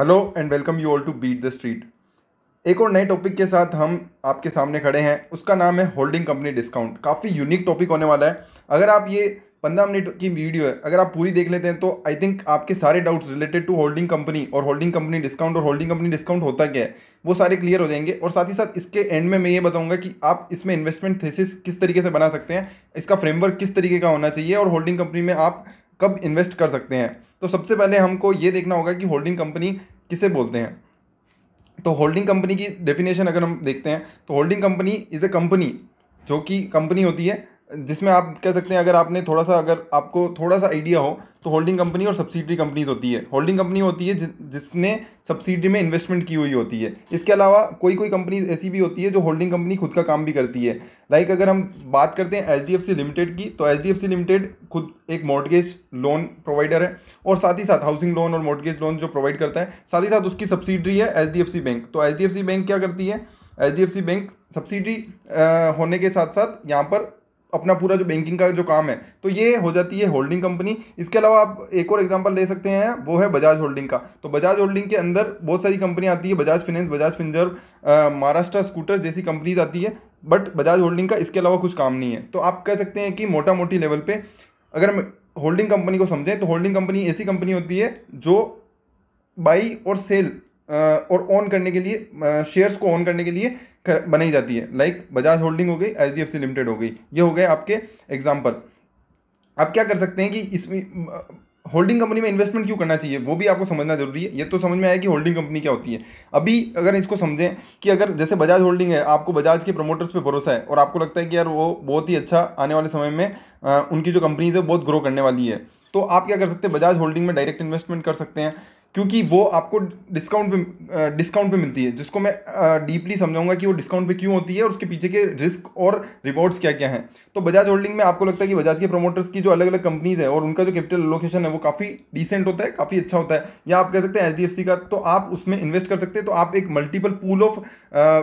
Hello and welcome you all to beat the street एक और नए टॉपिक के साथ हम आपके सामने खड़े हैं उसका नाम है होल्डिंग कंपनी डिस्काउंट काफ़ी यूनिक टॉपिक होने वाला है अगर आप ये पंद्रह मिनट की वीडियो है अगर आप पूरी देख लेते हैं तो आई थिंक आपके सारे doubts related to holding company और होल्डिंग कंपनी डिस्काउंट और होल्डिंग कंपनी डिस्काउंट होता क्या है वो सारे क्लियर हो जाएंगे और साथ ही साथ इसके एंड में मैं ये बताऊंगा कि आप इसमें इन्वेस्टमेंट थेसिस किस तरीके से बना सकते हैं इसका फ्रेमवर्क किस तरीके का होना चाहिए और होल्डिंग कंपनी में आप कब इन्वेस्ट कर सकते हैं तो सबसे पहले हमको ये देखना होगा कि होल्डिंग कंपनी किसे बोलते हैं तो होल्डिंग कंपनी की डेफिनेशन अगर हम देखते हैं तो holding company is a company जो कि कंपनी होती है जिसमें आप कह सकते हैं अगर आपने थोड़ा सा अगर आपको थोड़ा सा आइडिया हो तो होल्डिंग कंपनी और सब्सिडरी कंपनीज होती है होल्डिंग कंपनी होती है जिसने सब्सिडी में इन्वेस्टमेंट की हुई होती है इसके अलावा कोई कोई कंपनी ऐसी भी होती है जो होल्डिंग कंपनी खुद का काम भी करती है लाइक अगर हम बात करते हैं एच लिमिटेड की तो एच लिमिटेड खुद एक मॉडगेज लोन प्रोवाइडर है और साथ ही साथ हाउसिंग लोन और मॉडगेज लोन जो प्रोवाइड करता है साथ ही साथ उसकी सब्सिडी है एच बैंक तो एच बैंक क्या करती है एच बैंक सब्सिडी होने के साथ साथ यहाँ पर अपना पूरा जो बैंकिंग का जो काम है तो ये हो जाती है होल्डिंग कंपनी इसके अलावा आप एक और एग्जांपल ले सकते हैं वो है बजाज होल्डिंग का तो बजाज होल्डिंग के अंदर बहुत सारी कंपनी आती है Bajaj finance Bajaj Finserv Maharashtra scooters जैसी कंपनीज आती है बट बजाज होल्डिंग का इसके अलावा कुछ काम नहीं है तो आप कह सकते हैं कि मोटा मोटी लेवल पर अगर हम होल्डिंग कंपनी को समझें तो होल्डिंग कंपनी ऐसी कंपनी होती है जो बाई और सेल और ऑन करने के लिए शेयर्स को ऑन करने के लिए कर, बनाई जाती है लाइक बजाज होल्डिंग हो गई H D F C limited हो गई ये हो गए आपके एग्जाम्पल आप क्या कर सकते हैं कि इसमें होल्डिंग कंपनी में इन्वेस्टमेंट क्यों करना चाहिए वो भी आपको समझना जरूरी है ये तो समझ में आया कि होल्डिंग कंपनी क्या होती है अभी अगर इसको समझें कि अगर जैसे बजाज होल्डिंग है आपको बजाज के प्रमोटर्स पे भरोसा है और आपको लगता है कि यार वो बहुत ही अच्छा आने वाले समय में आ, उनकी जो कंपनीज है बहुत ग्रो करने वाली है तो आप क्या कर सकते हैं बजाज होल्डिंग में डायरेक्ट इन्वेस्टमेंट कर सकते हैं क्योंकि वो आपको डिस्काउंट पे डिस्काउंट पे मिलती है जिसको मैं डीपली समझाऊंगा कि वो डिस्काउंट पे क्यों होती है और उसके पीछे के रिस्क और रिवॉर्ड्स क्या क्या हैं तो बजाज होल्डिंग में आपको लगता है कि बजाज के प्रमोटर्स की जो अलग अलग कंपनीज है और उनका जो कैपिटल लोकेशन है वो काफ़ी डिसेंट होता है काफ़ी अच्छा होता है या आप कह सकते हैं एच का तो आप उसमें इन्वेस्ट कर सकते हैं तो आप एक multiple pool of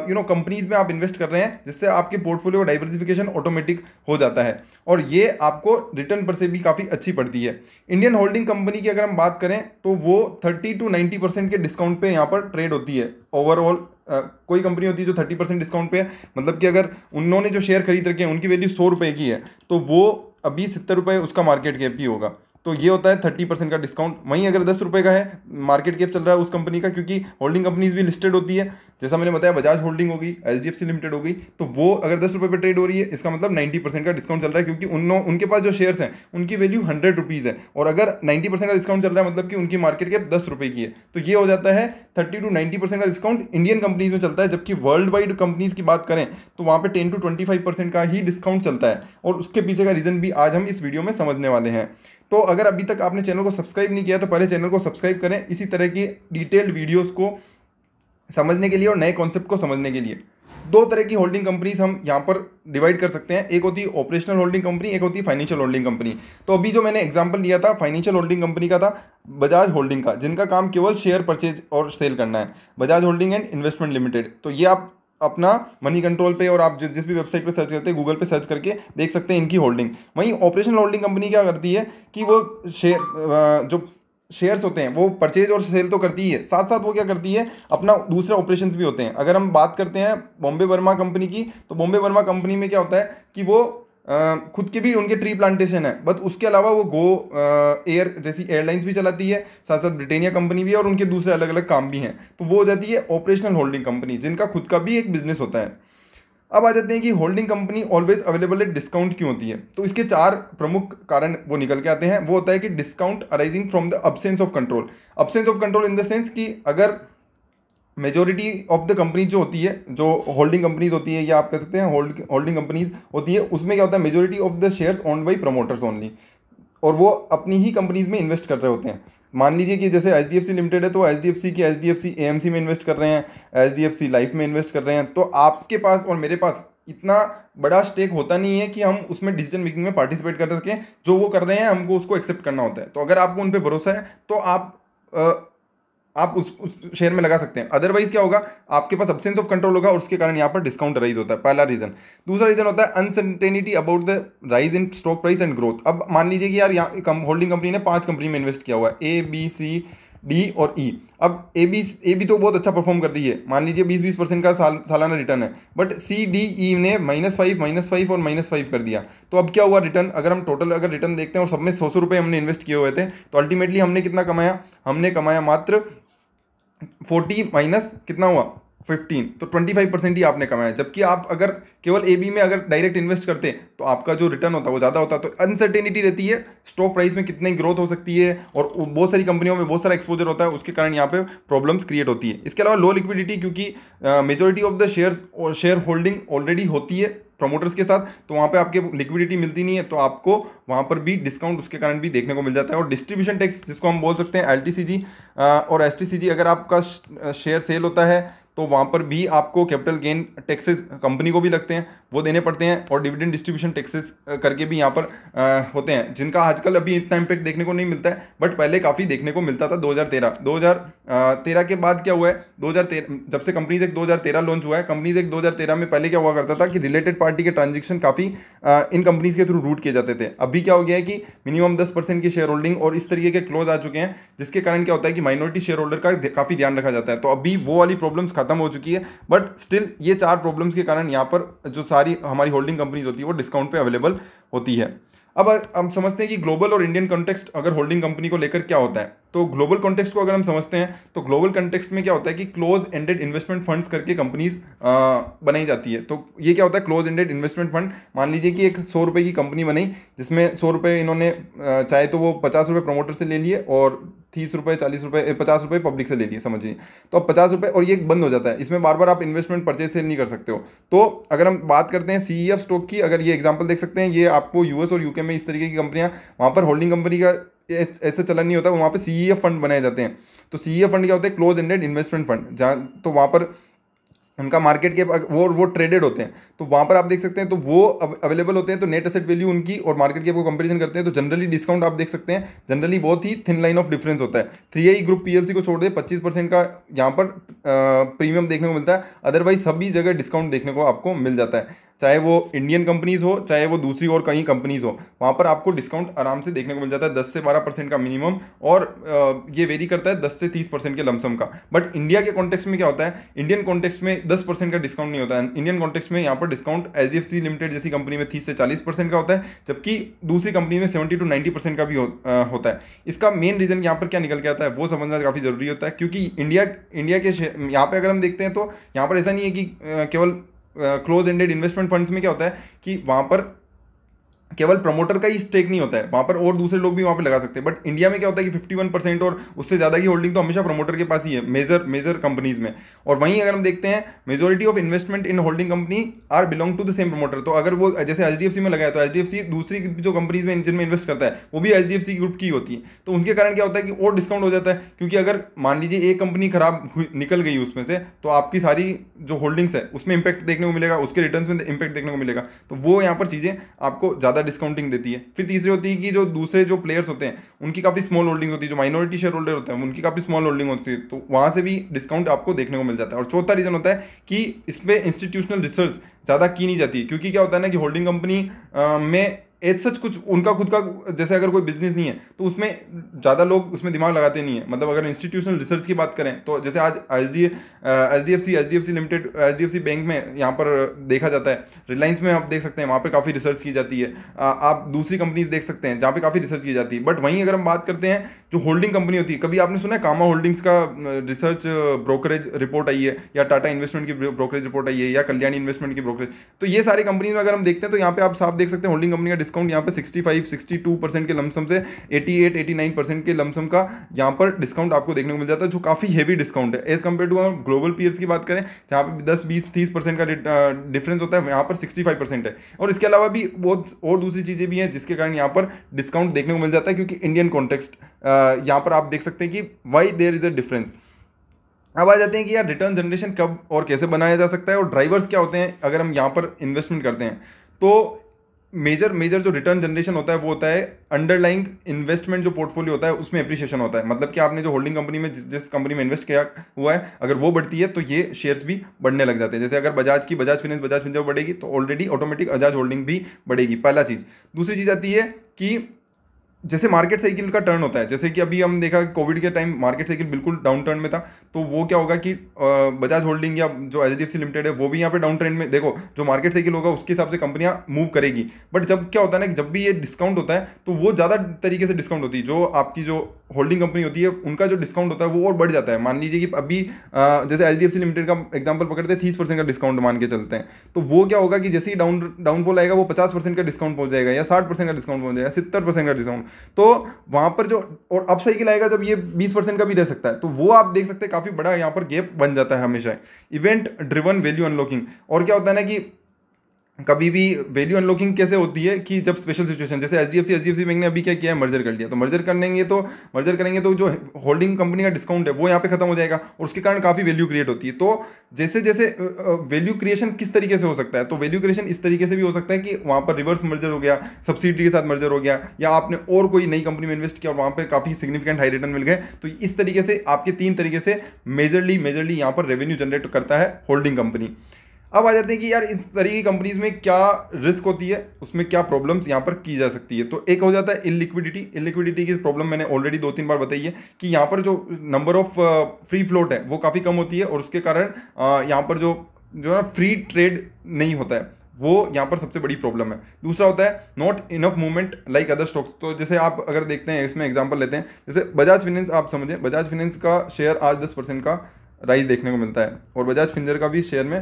you know companies में आप इन्वेस्ट कर रहे हैं जिससे आपके पोर्टफोलियो डाइवर्सिफिकेशन ऑटोमेटिक हो जाता है और ये आपको रिटर्न पर से भी काफ़ी अच्छी पड़ती है इंडियन होल्डिंग कंपनी की अगर हम बात करें तो वो thirty thirty to ninety percent के डिस्काउंट पे यहाँ पर ट्रेड होती है ओवरऑल कोई कंपनी होती है जो थर्टी परसेंट डिस्काउंट पे है मतलब कि अगर उन्होंने जो शेयर खरीद रखे हैं उनकी वैल्यू सौ रुपये की है तो वो अभी सत्तर रुपये उसका मार्केट कैप ही होगा तो ये होता है थर्टी परसेंट का डिस्काउंट वहीं अगर दस रुपये का है मार्केट कैप चल रहा है उस कंपनी का क्योंकि होल्डिंग कंपनीज भी लिस्टेड होती है जैसा मैंने बताया बजाज होल्डिंग होगी H D F C limited होगी तो वो अगर दस रुपये पर ट्रेड हो रही है इसका मतलब नाइन्टी परसेंट का डिस्काउंट चल रहा है क्योंकि उन उनके पास जो शेयर्स हैं उनकी वैल्यू हंड्रेड रुपीज़ है और अगर नाइन्टी परसेंट का डिस्काउंट चल रहा है मतलब कि उनकी मार्केट कैप दस रुपये की है तो ये हो जाता है थर्टी टू नाइन्टी परसेंट का डिस्काउंट इंडियन कंपनीज में चलता है जबकि वर्ल्ड वाइड कंपनीज की बात करें तो वहाँ पर ten to twenty five percent का ही डिस्काउंट चलता है और उसके पीछे का रीज़न भी आज हम इस वीडियो में समझने वाले हैं तो अगर अभी तक आपने चैनल को सब्सक्राइब नहीं किया तो पहले चैनल को सब्सक्राइब करें इसी तरह की डिटेल्ड वीडियोस को समझने के लिए और नए कॉन्सेप्ट को समझने के लिए दो तरह की होल्डिंग कंपनीज हम यहाँ पर डिवाइड कर सकते हैं एक होती है ऑपरेशनल होल्डिंग कंपनी एक होती है फाइनेंशियल होल्डिंग कंपनी तो अभी जो मैंने एग्जांपल लिया था फाइनेंशियल होल्डिंग कंपनी का था बजाज होल्डिंग का जिनका काम केवल शेयर परचेज और सेल करना है Bajaj holding and investment limited तो ये आप अपना मनी कंट्रोल पे और आप जिस जिस भी वेबसाइट पे सर्च करते हैं गूगल पे सर्च करके देख सकते हैं इनकी होल्डिंग वहीं ऑपरेशनल होल्डिंग कंपनी क्या करती है कि वो शेयर जो शेयर्स होते हैं वो परचेज और सेल तो करती ही है साथ साथ वो क्या करती है अपना दूसरे ऑपरेशन भी होते हैं अगर हम बात करते हैं बॉम्बे वर्मा कंपनी की तो बॉम्बे वर्मा कंपनी में क्या होता है कि वो खुद के भी उनके ट्री प्लांटेशन है बट उसके अलावा वो गो एयर जैसी एयरलाइंस भी चलाती है साथ साथ ब्रिटेनिया कंपनी भी है और उनके दूसरे अलग अलग काम भी हैं तो वो हो जाती है ऑपरेशनल होल्डिंग कंपनी जिनका खुद का भी एक बिजनेस होता है अब आ जाते हैं कि holding company always available at discount क्यों होती है तो इसके चार प्रमुख कारण वो निकल के आते हैं वो होता है कि discount arising from the absence of control absence of control in the sense कि अगर मेजोरिटी ऑफ द कंपनीज जो होती है जो होल्डिंग कंपनीज होती है या आप कह सकते हैं होल्ड होल्डिंग कंपनीज होती है उसमें क्या होता है majority of the shares own by promoters only और वो अपनी ही कंपनीज में इन्वेस्ट कर रहे होते हैं मान लीजिए कि जैसे H D F C limited है तो एच डी एफ सी की H D F C A M C में इन्वेस्ट कर रहे हैं H D F C life में इन्वेस्ट कर रहे हैं तो आपके पास और मेरे पास इतना बड़ा स्टेक होता नहीं है कि हम उसमें डिसीजन मेकिंग में पार्टिसिपेट कर सकें जो वो कर रहे हैं हमको उसको एक्सेप्ट करना होता है तो अगर आपको उन पर भरोसा है तो आप आ, आप उस उस शेयर में लगा सकते हैं अदरवाइज क्या होगा आपके पास अब्सेंस ऑफ कंट्रोल होगा और उसके कारण यहाँ पर डिस्काउंट राइज होता है पहला रीजन दूसरा रीजन होता है uncertainty about the rise in stock price and growth अब मान लीजिए कि यार यहाँ कम होल्डिंग कंपनी ने पांच कंपनी में इन्वेस्ट किया हुआ है ए बी सी डी और ई e. अब ए बी ए बी तो बहुत अच्छा परफॉर्म कर रही है मान लीजिए बीस बीस परसेंट का साल सालाना रिटर्न है बट सी डी ई ने माइनस फाइव माइनस फाइव और माइनस फाइव कर दिया तो अब क्या हुआ रिटर्न अगर हम टोटल अगर रिटर्न देखते हैं और सब में सौ सौ रुपये हमने इन्वेस्ट किए हुए थे तो अल्टीमेटली हमने कितना कमाया हमने कमाया मात्र फोर्टी माइनस कितना हुआ फिफ्टीन तो ट्वेंटी फाइव परसेंट ही आपने कमाया जबकि आप अगर केवल ए बी में अगर डायरेक्ट इन्वेस्ट करते तो आपका जो रिटर्न होता वो ज़्यादा होता तो अनसर्टेनिटी रहती है स्टॉक प्राइस में कितनी ग्रोथ हो सकती है और बहुत सारी कंपनियों में बहुत सारा एक्सपोजर होता है उसके कारण यहाँ पे प्रॉब्लम्स क्रिएट होती है इसके अलावा लो लिक्विडिटी क्योंकि मेजोरिटी ऑफ द शेयर्स और शेयर होल्डिंग ऑलरेडी होती है प्रमोटर्स के साथ तो वहाँ पे आपके लिक्विडिटी मिलती नहीं है तो आपको वहाँ पर भी डिस्काउंट उसके कारण भी देखने को मिल जाता है और डिस्ट्रीब्यूशन टैक्स जिसको हम बोल सकते हैं एल और एस अगर आपका शेयर सेल होता है तो वहाँ पर भी आपको कैपिटल गेन टैक्सेस कंपनी को भी लगते हैं वो देने पड़ते हैं और डिविडेंड डिस्ट्रीब्यूशन टैक्सेस करके भी यहाँ पर आ, होते हैं जिनका आजकल अभी इतना इम्पैक्ट देखने को नहीं मिलता है बट पहले काफ़ी देखने को मिलता था 2013 2013 के बाद क्या हुआ है 2013 जब से कंपनीज एक 2013 लॉन्च हुआ है कंपनीज एक 2013 में पहले क्या हुआ करता था कि रिलेटेड पार्टी के ट्रांजेक्शन काफ़ी इन कंपनीज के थ्रू रूट किए जाते थे अभी क्या हो गया है कि मिनिमम दस परसेंट की शेयर होल्डिंग और इस तरीके के क्लोज आ चुके हैं जिसके कारण क्या होता है कि माइनॉरिटी शेयर होल्डर का काफ़ी ध्यान रखा जाता है तो अभी वो वाली प्रॉब्लम्स खत्म हो चुकी है बट स्टिल ये चार प्रॉब्लम्स के कारण यहाँ पर जो सारे सारी हमारी होल्डिंग कंपनीज होती है वो डिस्काउंट पे अवेलेबल होती है अब हम समझते हैं कि ग्लोबल और इंडियन कॉन्टेक्स्ट अगर होल्डिंग कंपनी को लेकर क्या होता है तो ग्लोबल कॉन्टेक्स्ट को अगर हम समझते हैं तो ग्लोबल कॉन्टेक्स्ट में क्या होता है कि क्लोज एंडेड इन्वेस्टमेंट फंड्स करके कंपनीज बनाई जाती है तो ये क्या होता है क्लोज एंडेड इन्वेस्टमेंट फंड मान लीजिए कि एक सौ रुपये की कंपनी बनाई जिसमें सौ रुपये इन्होंने चाहे तो वो पचास रुपये प्रोमोटर से ले लिए और तीस रुपये चालीस रुपये पचास रुपये पब्लिक से ले लिए समझिए तो अब पचास रुपये और ये बंद हो जाता है इसमें बार बार आप इन्वेस्टमेंट परचेज सेल नहीं कर सकते हो तो अगर हम बात करते हैं सी स्टॉक e की अगर ये एग्जाम्पल देख सकते हैं ये आपको यूएस और यूके में इस तरीके की कंपनियाँ वहाँ पर होल्डिंग कंपनी का ऐसे चलन नहीं होता वहाँ पे सी फंड e बनाए जाते हैं तो सी फंड e क्या होता है क्लोज इंडेड इन्वेस्टमेंट फंड जहाँ तो वहाँ पर उनका मार्केट के वो वो ट्रेडेड होते हैं तो वहाँ पर आप देख सकते हैं तो वो अवेलेबल होते हैं तो नेट असेट वैल्यू उनकी और मार्केट के आपको कंपेरिजन करते हैं तो जनरली डिस्काउंट आप देख सकते हैं जनरली बहुत ही थिन लाइन ऑफ डिफरेंस होता है थ्री आई ग्रुप पीएलसी को छोड़ दे पच्चीस परसेंट का यहाँ पर प्रीमियम देखने को मिलता है अदरवाइज सभी जगह डिस्काउंट देखने को आपको मिल जाता है चाहे वो इंडियन कंपनीज हो चाहे वो दूसरी और कहीं कंपनीज हो वहाँ पर आपको डिस्काउंट आराम से देखने को मिल जाता है दस से बारह परसेंट का मिनिमम और ये वेरी करता है दस से तीस परसेंट के लमसम का बट इंडिया के कॉन्टेक्स्ट में क्या होता है इंडियन कॉन्टेक्स्ट में दस परसेंट का डिस्काउंट नहीं होता है इंडियन कॉन्टेक्स में यहाँ पर discount H D F C limited जैसी कंपनी में तीस से चालीस परसेंट का होता है जबकि दूसरी कंपनी में सेवेंटी टू नाइन्टी परसेंट का भी होता है इसका मेन रीजन यहाँ पर क्या निकल के आता है वो समझना काफ़ी जरूरी होता है क्योंकि इंडिया इंडिया के यहाँ पर अगर हम देखते हैं तो यहाँ पर ऐसा नहीं है कि केवल क्लोज एंडेड इन्वेस्टमेंट फंड्स में क्या होता है कि वहाँ पर केवल प्रमोटर का ही स्टेक नहीं होता है वहाँ पर और दूसरे लोग भी वहाँ पर लगा सकते हैं बट इंडिया में क्या होता है कि 51 परसेंट और उससे ज़्यादा की होल्डिंग तो हमेशा प्रमोटर के पास ही है मेजर मेजर कंपनीज में और वहीं अगर हम देखते हैं majority of investment in holding company are belong to the same promoter तो अगर वो जैसे एच में लगाया तो एच दूसरी जो कंपनीज में जिनमें इन्वेस्ट करता है वो भी एच ग्रुप की होती है तो उनके कारण क्या होता है कि और डिस्काउंट हो जाता है क्योंकि अगर मान लीजिए एक कंपनी खराब निकल गई उसमें से तो आपकी सारी जो होल्डिंग्स है उसमें इंपैक्ट देखने को मिलेगा उसके रिटर्न में इंपैक्ट देखने को मिलेगा तो वो यहाँ पर चीज़ें आपको ज़्यादा डिस्काउंटिंग देती है फिर तीसरी होती है कि जो दूसरे जो प्लेयर्स होते हैं उनकी काफ़ी स्मॉल होल्डिंग होती है जो माइनॉरिटी शेयर होल्डर होते हैं उनकी काफ़ी स्मॉल होल्डिंग होती है तो वहाँ से भी डिस्काउंट आपको देखने को मिल जाता है और चौथा रीज़न होता है कि इस पर इंस्टीट्यूशनल रिसर्च ज़्यादा की नहीं जाती क्योंकि क्या होता है ना कि होल्डिंग कंपनी में एज सच कुछ उनका खुद का जैसे अगर कोई बिजनेस नहीं है तो उसमें ज़्यादा लोग उसमें दिमाग लगाते नहीं है मतलब अगर इंस्टीट्यूशनल रिसर्च की बात करें तो जैसे आज H D H D F C H D F C limited H D F C bank में यहाँ पर देखा जाता है रिलायंस में आप देख सकते हैं वहाँ पर काफ़ी रिसर्च की जाती है आप दूसरी कंपनीज देख सकते हैं जहाँ पर काफ़ी रिसर्च की जाती है बट वहीं अगर हम बात करते हैं जो होल्डिंग कंपनी होती है कभी आपने सुना है कामा होल्डिंग्स का रिसर्च ब्रोकरेज रिपोर्ट आई है या टाटा इन्वेस्टमेंट की ब्रोकरेज रिपोर्ट आई है या कल्याणी इन्वेस्टमेंट की ब्रोकरेज तो ये सारी कंपनी में अगर हम देखते हैं तो यहाँ पे आप साफ देख सकते हैं होल्डिंग कंपनी का डिस्काउंट यहाँ पे सिक्सटी टू परसेंट के लमसम से eighty eight eighty nine percent के लमसम का यहाँ पर डिस्काउंट आपको देखने को मिल जाता है जो काफ़ी हैवी डिस्काउंट है एज कम्पेयर टू हम ग्लोबल पीयर्स की बात करें जहाँ पर दस बीस तीस परसेंट का डिफरेंस होता है यहाँ पर सिक्सटी फाइव परसेंट है और इसके अलावा भी बहुत और दूसरी चीज़ें भी हैं जिसके कारण यहाँ पर डिस्काउंट देखने को मिल जाता है क्योंकि इंडियन कॉन्टेक्स्ट यहाँ पर आप देख सकते हैं कि why there is a difference अब आ जाते हैं कि यार रिटर्न जनरेशन कब और कैसे बनाया जा सकता है और ड्राइवर्स क्या होते हैं अगर हम यहाँ पर इन्वेस्टमेंट करते हैं तो मेजर मेजर जो रिटर्न जनरेशन होता है वो होता है अंडरलाइंग इन्वेस्टमेंट जो पोर्टफोलियो होता है उसमें अप्रिशिएशन होता है मतलब कि आपने जो होल्डिंग कंपनी में जिस जिस कंपनी में इन्वेस्ट किया हुआ है अगर वो बढ़ती है तो ये शेयर्स भी बढ़ने लग जाते हैं जैसे अगर बजाज की बजाज फिनेंस बजाज फिनेंस बढ़ेगी तो ऑलरेडी ऑटोमेटिक बजाज होल्डिंग भी बढ़ेगी पहला चीज़ दूसरी चीज़ आती है कि जैसे मार्केट साइकिल का टर्न होता है जैसे कि अभी हम देखा कोविड के टाइम मार्केट साइकिल बिल्कुल डाउन टर्न में था तो वो क्या होगा कि बजाज होल्डिंग या जो एच डी लिमिटेड है वो भी यहाँ पे डाउन ट्रेंड में देखो जो मार्केट साइकिल होगा उसके हिसाब से कंपनियाँ मूव करेगी बट जब क्या होता है ना जब भी ये डिस्काउंट होता है तो वो ज़्यादा तरीके से डिस्काउंट होती है जो आपकी जो होल्डिंग कंपनी होती है उनका जो डिस्काउंट होता है वो और बढ़ जाता है मान लीजिए कि अभी जैसे एच लिमिटेड का एग्जाम्पल पकड़ते हैं तीस परसेंट का डिस्काउंट मान के चलते हैं तो वो क्या होगा कि जैसे ही डाउन डाउनफॉल आएगा वो पचास परसेंट का डिस्काउंट पहुंच जाएगा या साठ परसेंट का डिस्काउंट पहुंच जाएगा सत्तर परसेंट का डिस्काउंट तो वहां पर जो और अब साइकिल आएगा जब ये बीस परसेंट का भी दे सकता है तो वो आप देख सकते हैं काफ़ी बड़ा यहाँ पर गैप बन जाता है हमेशा इवेंट ड्रिवन वैल्यू अनलॉकिंग और क्या होता है ना कि कभी भी वैल्यू अनलॉकिंग कैसे होती है कि जब स्पेशल सिचुएशन जैसे H D F C H D F C bank ने अभी क्या किया है मर्जर कर लिया तो मर्जर करेंगे तो मर्जर करेंगे तो जो होल्डिंग कंपनी का डिस्काउंट है वो यहाँ पे खत्म हो जाएगा और उसके कारण काफ़ी वैल्यू क्रिएट होती है तो जैसे जैसे वैल्यू क्रिएशन किस तरीके से हो सकता है तो वैल्यू क्रिएशन इस तरीके से भी हो सकता है कि वहाँ पर रिवर्स मर्जर हो गया सब्सिडी के साथ मर्जर हो गया या आपने और कोई नई कंपनी में इन्वेस्ट किया और वहाँ पर काफ़ी सिग्निफिकेंट हाई रिटर्न मिल गए तो इस तरीके से आपके तीन तरीके से मेजरली मेजरली यहाँ पर रेवेन्यू जनरेट करता है होल्डिंग कंपनी अब आ जाते हैं कि यार इस तरीके की कंपनीज में क्या रिस्क होती है उसमें क्या प्रॉब्लम्स यहाँ पर की जा सकती है तो एक हो जाता है इलिक्विडिटी इलिक्विडिटी की प्रॉब्लम मैंने ऑलरेडी दो तीन बार बताई है कि यहाँ पर जो नंबर ऑफ फ्री फ्लोट है वो काफ़ी कम होती है और उसके कारण uh, यहाँ पर जो जो है ना फ्री ट्रेड नहीं होता है वो यहाँ पर सबसे बड़ी प्रॉब्लम है दूसरा होता है not enough movement like other stocks तो जैसे आप अगर देखते हैं इसमें एग्जाम्पल लेते हैं जैसे बजाज फिनेंस आप समझें बजाज फिनेंस का शेयर आज दस परसेंट का राइज देखने को मिलता है और बजाज फिंजर का भी शेयर में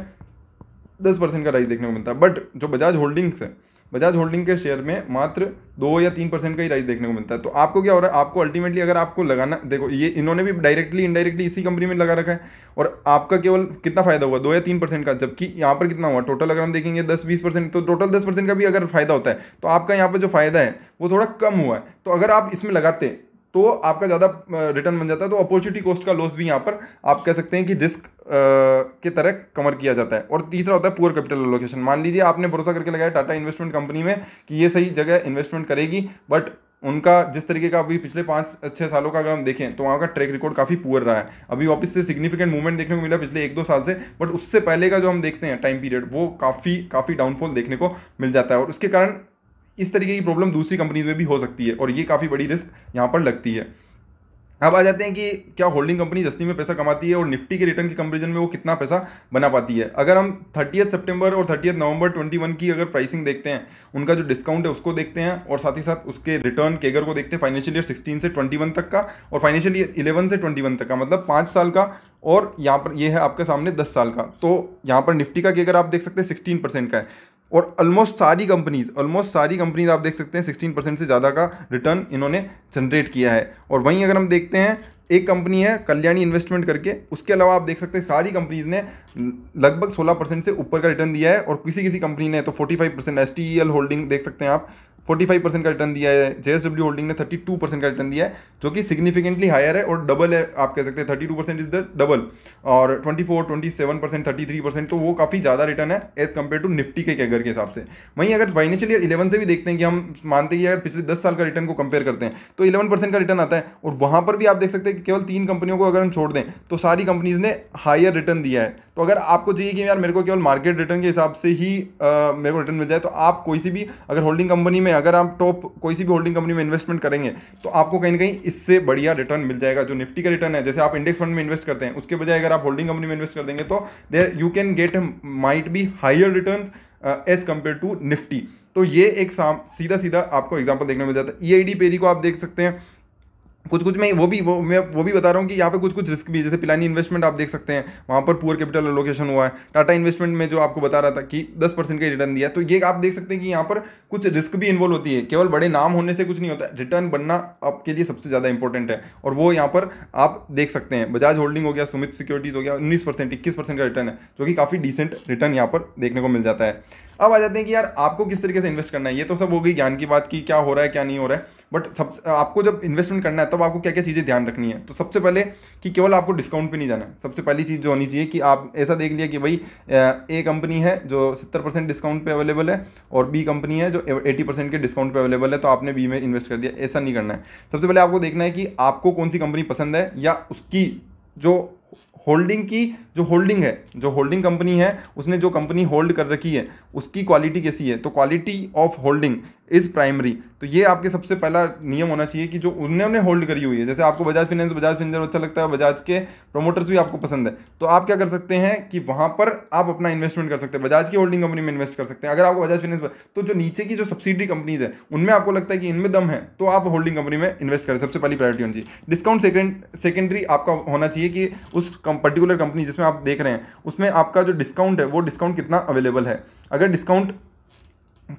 दस परसेंट का राइज देखने को मिलता है बट जो बजाज होल्डिंग्स है बजाज होल्डिंग के शेयर में मात्र दो या तीन परसेंट का ही राइज देखने को मिलता है तो आपको क्या हो रहा है आपको अल्टीमेटली अगर आपको लगाना देखो ये इन्होंने भी डायरेक्टली इनडायरेक्टली इसी कंपनी में लगा रखा है और आपका केवल कितना फायदा हुआ दो या तीन परसेंट का जबकि यहाँ पर कितना हुआ टोटल अगर हम देखेंगे दस बीस परसेंट तो टोटल दस परसेंट का भी अगर फायदा होता है तो आपका यहाँ पर जो फायदा है वो थोड़ा कम हुआ है तो अगर आप इसमें लगाते तो आपका ज़्यादा रिटर्न बन जाता है तो अपॉर्चुनिटी कॉस्ट का लॉस भी यहाँ पर आप कह सकते हैं कि रिस्क के तरह कवर किया जाता है और तीसरा होता है पुअर कैपिटल लोकेशन मान लीजिए आपने भरोसा करके लगाया टाटा इन्वेस्टमेंट कंपनी में कि ये सही जगह इन्वेस्टमेंट करेगी बट उनका जिस तरीके का अभी पिछले पाँच छः सालों का अगर हम देखें तो वहाँ का ट्रैक रिकॉर्ड काफ़ी पुअर रहा है अभी वापस से सिग्निफिकेंट मूवमेंट देखने को मिला पिछले एक दो साल से बट उससे पहले का जो हम देखते हैं टाइम पीरियड वो काफ़ी काफ़ी डाउनफॉल देखने को मिल जाता है और उसके कारण इस तरीके की प्रॉब्लम दूसरी कंपनीज में भी हो सकती है और ये काफ़ी बड़ी रिस्क यहाँ पर लगती है अब आ जाते हैं कि क्या होल्डिंग कंपनी जस्ती में पैसा कमाती है और निफ्टी के रिटर्न के कंपेरिजन में वो कितना पैसा बना पाती है अगर हम थर्टियथ सितंबर और थर्टियथ नवंबर 21 की अगर प्राइसिंग देखते हैं उनका जो डिस्काउंट है उसको देखते हैं और साथ ही साथ उसके रिटर्न केगर को देखते हैं फाइनेंशियल ईयर सिक्सटीन से ट्वेंटी तक का और फाइनेंशियल ईयर इलेवन से ट्वेंटी तक का मतलब पाँच साल का और यहाँ पर ये यह है आपके सामने दस साल का तो यहाँ पर निफ्टी का केगर आप देख सकते हैं सिक्सटीन का है और ऑलमोस्ट सारी कंपनीज ऑलमोस्ट सारी कंपनीज आप देख सकते हैं सिक्सटीन परसेंट से ज़्यादा का रिटर्न इन्होंने जनरेट किया है और वहीं अगर हम देखते हैं एक कंपनी है कल्याणी इन्वेस्टमेंट करके उसके अलावा आप देख सकते हैं सारी कंपनीज ने लगभग 16 परसेंट से ऊपर का रिटर्न दिया है और किसी किसी कंपनी ने तो 45 परसेंट एस होल्डिंग देख सकते हैं आप फोर्टी फाइव परसेंट का रिटर्न दिया है जेएसडब्ल्यू होल्डिंग ने थर्टी टू परसेंट का रिटर्न दिया है जो कि सिग्निफिकेंटली हायर है और डबल है आप कह सकते हैं thirty two percent is the double और twenty four twenty seven percent thirty three percent तो वो काफ़ी ज़्यादा रिटर्न है एज कम्पेयर टू निफ्टी के कैगर के हिसाब से वहीं अगर फाइनेंशियल ईयर इलेवन से भी देखते हैं कि हम मानते हैं कि अगर पिछले दस साल का रिटर्न को कंपेयर करते हैं तो इलेवन परसेंट का रिटर्न आता है और वहाँ पर भी आप देख सकते हैं कि केवल तीन कंपनियों को अगर हम छोड़ दें तो सारी कंपनीज ने हायर रिटर्न दिया है तो अगर आपको चाहिए कि यार मेरे को केवल मार्केट रिटर्न के हिसाब से ही आ, मेरे को रिटर्न मिल जाए तो आप कोई सी भी अगर होल्डिंग कंपनी में अगर आप टॉप कोई सी भी होल्डिंग कंपनी में इन्वेस्टमेंट करेंगे तो आपको कहीं ना कहीं इससे बढ़िया रिटर्न मिल जाएगा जो निफ्टी का रिटर्न है जैसे आप इंडेक्स फंड में इन्वेस्ट करते हैं उसके बजाय अगर आप होल्डिंग कंपनी में इन्वेस्ट कर देंगे तो there you can get might be higher return as compare to Nifty तो ये एक सीधा सीधा आपको एग्जाम्पल देखने मिल जाता है ई आई पेरी को आप देख सकते हैं कुछ कुछ मैं वो भी वो मैं वो भी बता रहा हूँ कि यहाँ पे कुछ कुछ रिस्क भी जैसे पिलानी इन्वेस्टमेंट आप देख सकते हैं वहाँ पर पुअर कैपिटल एलोकेशन हुआ है टाटा इन्वेस्टमेंट में जो आपको बता रहा था कि 10 परसेंट का रिटर्न दिया तो ये आप देख सकते हैं कि यहाँ पर कुछ रिस्क भी इन्वॉल्व होती है केवल बड़े नाम होने से कुछ नहीं होता रिटर्न बनना आपके लिए सबसे ज़्यादा इंपॉर्टेंट है और वो यहाँ पर आप देख सकते हैं बजाज होल्डिंग हो गया सुमित सिक्योरिटीज़ हो गया उन्नीस परसेंट का रिटर्न है जो कि काफ़ी डिसेंट रिटर्न यहाँ पर देखने को मिल जाता है अब आ जाते हैं कि यार आपको किस तरीके से इन्वेस्ट करना है ये तो सब हो गई ज्ञान की बात की क्या हो रहा है क्या नहीं हो रहा है बट सब आपको जब इन्वेस्टमेंट करना है तब तो आपको क्या क्या चीज़ें ध्यान रखनी है तो सबसे पहले कि केवल आपको डिस्काउंट पे नहीं जाना है सबसे पहली चीज़ जो होनी चाहिए कि आप ऐसा देख लिया कि भाई ए कंपनी है जो सत्तर परसेंट डिस्काउंट पे अवेलेबल है और बी कंपनी है जो एटी परसेंट के डिस्काउंट पर अवेलेबल है तो आपने बी में इन्वेस्ट कर दिया ऐसा नहीं करना है सबसे पहले आपको देखना है कि आपको कौन सी कंपनी पसंद है या उसकी जो होल्डिंग की जो होल्डिंग है जो होल्डिंग कंपनी है उसने जो कंपनी होल्ड कर रखी है उसकी क्वालिटी कैसी है तो quality of holding is primary तो ये आपके सबसे पहला नियम होना चाहिए कि जो उन्होंने होल्ड करी हुई है जैसे आपको बजाज फाइनेंस बजाज फिनेंस अच्छा लगता है बजाज के प्रमोटर्स भी आपको पसंद है तो आप क्या कर सकते हैं कि वहाँ पर आप अपना इन्वेस्टमेंट कर सकते हैं बजाज की होल्डिंग कंपनी में इन्वेस्ट कर सकते हैं अगर आपको बजाज फाइनेंस तो जो नीचे की जो सब्सिडी कंपनीज है उनमें आपको लगता है कि इनमें दम है तो आप होल्डिंग कंपनी में इन्वेस्ट करें सबसे पहली प्रायोरिटी होनी चाहिए डिस्काउंट सेकेंड सेकेंडरी आपका होना चाहिए कि उस पर्टिकुलर कंपनी जिसमें आप देख रहे हैं उसमें आपका जो डिस्काउंट है वो डिस्काउंट कितना अवेलेबल है अगर डिस्काउंट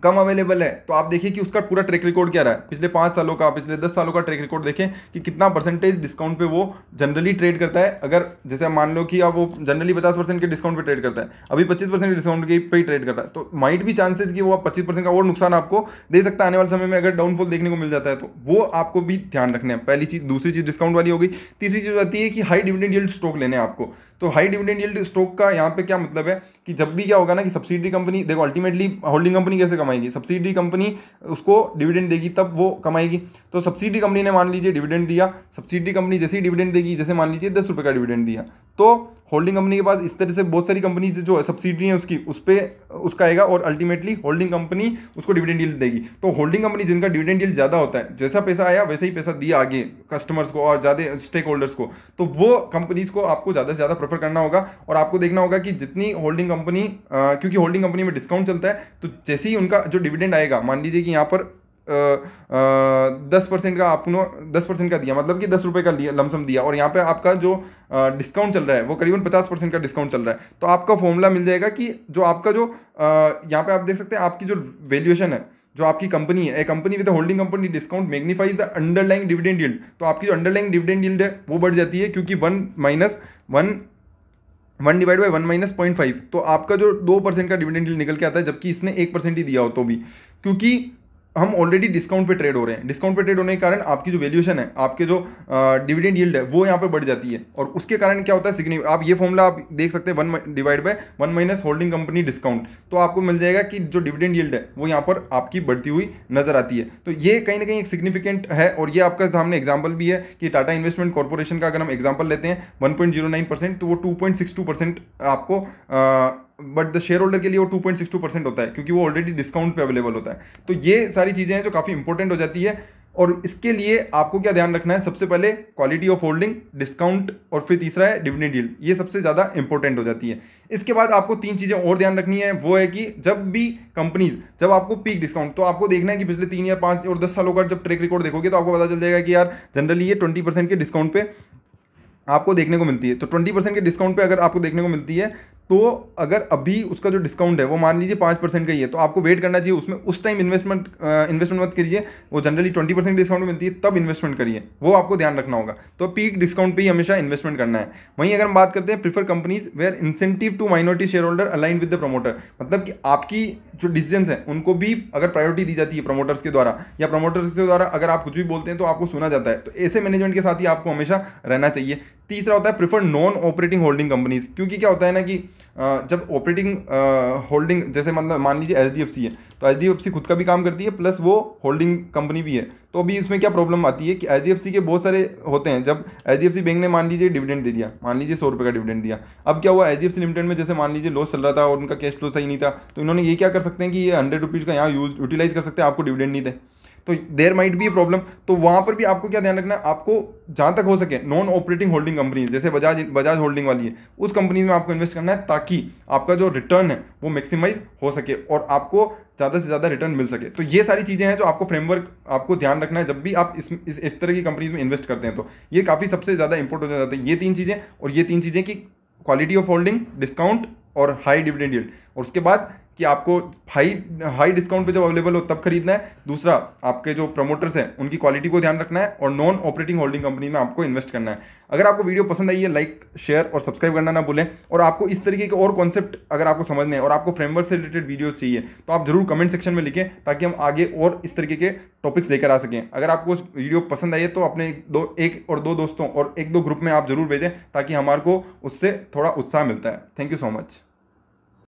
कम अवेलेबल है तो आप देखिए कि उसका पूरा ट्रैक रिकॉर्ड क्या रहा है पिछले पाँच सालों का पिछले दस सालों का ट्रैक रिकॉर्ड देखें कि कितना परसेंटेज डिस्काउंट पे वो जनरली ट्रेड करता है अगर जैसे मान लो कि आप वो जनरली पचास परसेंट के डिस्काउंट पे ट्रेड करता है अभी पच्चीस परसेंट के डिस्काउंट के पे ट्रेड करता है तो माइट भी चांसेस कि वो आप पच्चीस परसेंट का और नुकसान आपको दे सकता है आने वाले समय में अगर डाउनफॉल देखने को मिल जाता है तो वो आपको भी ध्यान रखना है पहली चीज़ दूसरी चीज़ डिस्काउंट वाली होगी तीसरी चीज़ आती है कि हाई डिविडेंड स्टॉक लेने आपको तो हाई डिविडेंड यील्ड स्टॉक का यहाँ पे क्या मतलब है कि जब भी क्या होगा ना कि सब्सिडी कंपनी देखो अल्टीमेटली होल्डिंग कंपनी कैसे कमाएगी सब्सिडी कंपनी उसको डिविडेंड देगी तब वो कमाएगी तो सब्सिडी कंपनी ने मान लीजिए डिविडेंड दिया सब्सिडी कंपनी जैसे ही डिविडेंड देगी जैसे मान लीजिए दस रुपये का डिविडेंड दिया तो होल्डिंग कंपनी के पास इस तरह से बहुत सारी कंपनी जो सब्सिडी है उसकी उस पर उसका आएगा और अल्टीमेटली होल्डिंग कंपनी उसको डिविडेंड डील देगी तो होल्डिंग कंपनी जिनका डिविडेंड डील ज़्यादा होता है जैसा पैसा आया वैसे ही पैसा दिया आगे कस्टमर्स को और ज़्यादा स्टेक होल्डर्स को तो वो कंपनीज को आपको ज़्यादा से ज़्यादा प्रेफर करना होगा और आपको देखना होगा कि जितनी होल्डिंग कंपनी क्योंकि होल्डिंग कंपनी में डिस्काउंट चलता है तो जैसे ही उनका जो डिविडेंड आएगा मान लीजिए कि यहाँ पर दस परसेंट का आपको दस परसेंट का दिया मतलब कि दस रुपये का लमसम दिया और यहाँ पे आपका जो डिस्काउंट चल रहा है वो करीबन पचास परसेंट का डिस्काउंट चल रहा है तो आपका फॉर्मूला मिल जाएगा कि जो आपका जो यहाँ पे आप देख सकते हैं आपकी जो वैल्यूएशन है जो आपकी कंपनी है a company with holding company discount magnifies the underlying dividend yield तो आपकी जो अंडरलाइंग डिविडेंड यील्ड है वो बढ़ जाती है क्योंकि one minus one one divide by one minus point five तो आपका जो दो परसेंट का डिविडेंड यील्ड निकल के आता है जबकि इसने एक परसेंट ही दिया हो तो भी क्योंकि हम ऑलरेडी डिस्काउंट पे ट्रेड हो रहे हैं डिस्काउंट पे ट्रेड होने के कारण आपकी जो वैल्यूएशन है आपके जो डिविडेंड यील्ड है वो यहाँ पे बढ़ जाती है और उसके कारण क्या होता है सिग्नि आप ये फॉर्मूला आप देख सकते हैं one divide by one minus holding company discount तो आपको मिल जाएगा कि जो डिविडेंड यील्ड है वो यहाँ पर आपकी बढ़ती हुई नजर आती है तो ये कहीं ना कहीं एक सिग्निफिकेंट है और ये आपका सामने एग्जाम्पल भी है कि टाटा इन्वेस्टमेंट कॉरपोरेशन का अगर हम एग्जाम्पल लेते हैं वन तो वो टू आपको बट द शेयर होल्डर के लिए वो two point six two percent होता है क्योंकि वो ऑलरेडी डिस्काउंट पे अवेलेबल होता है तो ये सारी चीज़ें हैं जो काफ़ी इंपॉर्टेंट हो जाती है और इसके लिए आपको क्या ध्यान रखना है सबसे पहले क्वालिटी ऑफ होल्डिंग डिस्काउंट और फिर तीसरा है डिविडेंड डील ये सबसे ज़्यादा इंपॉर्टेंट हो जाती है इसके बाद आपको तीन चीज़ें और ध्यान रखनी है वो है कि जब भी कंपनीज जब आपको पीक डिस्काउंट तो आपको देखना है कि पिछले तीन या पाँच और दस सालों का जब ट्रैक रिकॉर्ड देखोगे तो आपको पता चल जाएगा कि यार जनरली ये ट्वेंटी परसेंट के डिस्काउंट पे आपको देखने को मिलती है तो ट्वेंटी परसेंट के डिस्काउंट पे अगर आपको देखने को मिलती है तो अगर अभी उसका जो डिस्काउंट है वो मान लीजिए पाँच परसेंट का ही है तो आपको वेट करना चाहिए उसमें उस टाइम इन्वेस्टमेंट इन्वेस्टमेंट मत करिए वो जनरली ट्वेंटी परसेंट डिस्काउंट मिलती है तब इन्वेस्टमेंट करिए वो आपको ध्यान रखना होगा तो पीक डिस्काउंट पे ही हमेशा इन्वेस्टमेंट करना है वहीं अगर हम बात करते हैं prefer companies where incentive to minority share holder align with the promoter मतलब कि आपकी जो डिसीजन है उनको भी अगर प्रायोरिटी दी जाती है प्रमोटर्स के द्वारा या प्रमोटर्स के द्वारा अगर आप कुछ भी बोलते हैं तो आपको सुना जाता है तो ऐसे मैनेजमेंट के साथ ही आपको हमेशा रहना चाहिए तीसरा होता है prefer non operating holding companies क्योंकि क्या होता है ना कि जब ऑपरेटिंग होल्डिंग जैसे मतलब मान लीजिए एच है तो एच खुद का भी काम करती है प्लस वो होल्डिंग कंपनी भी है तो अभी इसमें क्या प्रॉब्लम आती है कि एच के बहुत सारे होते हैं जब एच बैंक ने मान लीजिए डिविडेंड दे दिया मान लीजिए सौ रुपये का डिविडेंड दिया अब क्या हुआ एच लिमिटेड में जैसे मान लीजिए लॉस चल रहा था और उनका कैश फ्लो सही नहीं था तो इन्होंने ये क्या कर सकते हैं कि ये हंड्रेड रुपीज़ का यहाँ यूज यूटिलाइज कर सकते हैं आपको डिविडेंड नहीं दें तो देर माइट बी प्रॉब्लम तो वहां पर भी आपको क्या ध्यान रखना है आपको जहां तक हो सके नॉन ऑपरेटिंग होल्डिंग कंपनीज जैसे बजाज बजाज होल्डिंग वाली है उस कंपनीज में आपको इन्वेस्ट करना है ताकि आपका जो रिटर्न है वो मैक्सिमाइज हो सके और आपको ज़्यादा से ज़्यादा रिटर्न मिल सके तो ये सारी चीज़ें हैं जो आपको फ्रेमवर्क आपको ध्यान रखना है जब भी आप इस इस, इस तरह की कंपनीज में इन्वेस्ट करते हैं तो ये काफ़ी सबसे ज़्यादा इंपॉर्टेंट हो जाता है ये तीन चीज़ें और ये तीन चीज़ें कि क्वालिटी ऑफ होल्डिंग डिस्काउंट और हाई डिविडेंड और उसके बाद कि आपको हाई हाई डिस्काउंट पे जब अवेलेबल हो तब खरीदना है दूसरा आपके जो प्रमोटर्स हैं उनकी क्वालिटी को ध्यान रखना है और नॉन ऑपरेटिंग होल्डिंग कंपनी में आपको इन्वेस्ट करना है अगर आपको वीडियो पसंद आई है लाइक शेयर और सब्सक्राइब करना ना भूलें और आपको इस तरीके के और कॉन्सेप्ट अगर आपको समझने और आपको फ्रेमवर्क से रिलेटेड वीडियो चाहिए तो आप जरूर कमेंट सेक्शन में लिखें ताकि हम आगे और इस तरीके के टॉपिक्स लेकर आ सकें अगर आपको वीडियो पसंद आई है तो अपने दो एक और दो दोस्तों और एक दो ग्रुप में आप जरूर भेजें ताकि हमारे को उससे थोड़ा उत्साह मिलता है थैंक यू सो मच